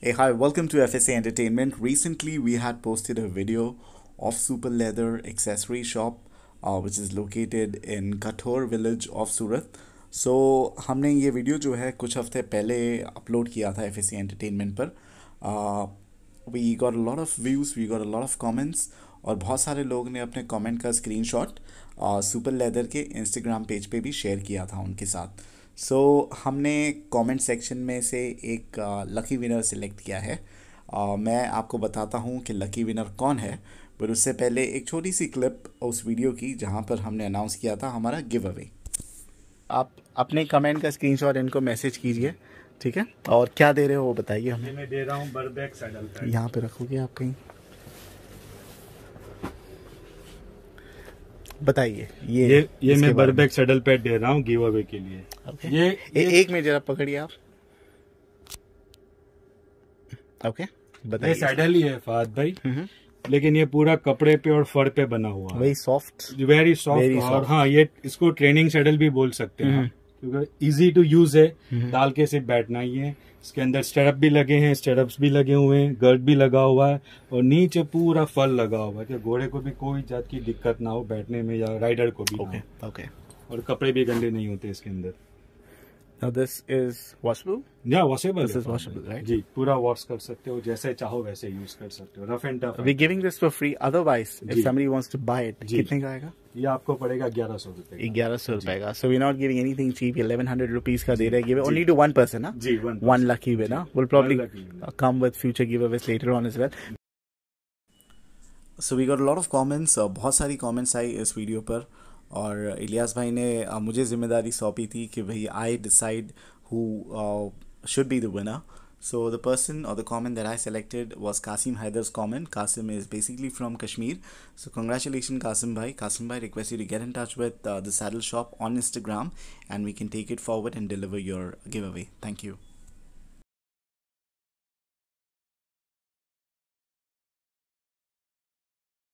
Hey, hi, welcome to FSA Entertainment. Recently, we had posted a video of Super Leather Accessory Shop, uh, which is located in Kathor village of Surat. so, हमने ये video जो है कुछ हफ्ते पहले upload किया था F S entertainment पर we got a lot of views we got a lot of comments और बहुत सारे लोग ने अपने कमेंट का स्क्रीनशॉट सुपर लेदर के इंस्टाग्राम पेज पे भी शेयर किया था उनके साथ सो so, हमने कमेंट सेक्शन में से एक लकी विनर सिलेक्ट किया है uh, मैं आपको बताता हूँ कि लकी विनर कौन है पर उससे पहले एक छोटी सी क्लिप उस वीडियो की जहाँ पर हमने अनाउंस किया था हमारा गिव अवे आप अपने कमेंट का स्क्रीनशॉट इनको मैसेज कीजिए ठीक है और क्या दे रहे हो वो बताइए हमें मैं दे रहा हूँ बर्बैक सैडल यहाँ पे रखोगे आप कहीं बताइए ये ये, ये मैं बर्बेक सेडल पैड दे रहा हूँ गिव अवे के लिए okay. ये, ये एक मिनट जरा पकड़िए आप ओके बताइए सेडल ही है फाद भाई लेकिन ये पूरा कपड़े पे और फर पे बना हुआ है वेरी सॉफ्ट वेरी सॉफ्ट और हाँ ये इसको ट्रेनिंग सेडल भी बोल सकते हैं क्योंकि इजी टू यूज है डाल हम्म। के सिर्फ बैठना ही है इसके अंदर स्टेरअप भी लगे हैं स्टेरअप्स भी लगे हुए हैं गर्ड भी लगा हुआ है और नीचे पूरा फल लगा हुआ है घोड़े को भी कोई जात की दिक्कत ना हो बैठने में या राइडर को भी ओके ओके और कपड़े भी गंदे नहीं होते इसके अंदर Now this is washable? Yeah, washable. This is washable, right? जी पूरा wash कर सकते हो जैसे चाहो वैसे use कर सकते हो rough and tough. We giving this for free. Otherwise, if somebody wants to buy it, कितने का आएगा? ये आपको पड़ेगा ग्यारह सौ रुपए ग्यारह सौ रुपए का so we not giving anything cheap eleven hundred rupees का दे रहे give only to one person ना जी वन लकी वे ना will probably come with future giveaways later on well so we got lot of बहुत सारी comments I इस video पर और इलियास भाई ने uh, मुझे जिम्मेदारी सौंपी थी कि भाई I decide who should be the winner So the person or the comment that I selected was Kasim Haider's comment. Kasim is basically from Kashmir. So congratulations Kasim bhai. Kasim bhai requests you to get in touch with uh, the saddle shop on Instagram and we can take it forward and deliver your giveaway. Thank you.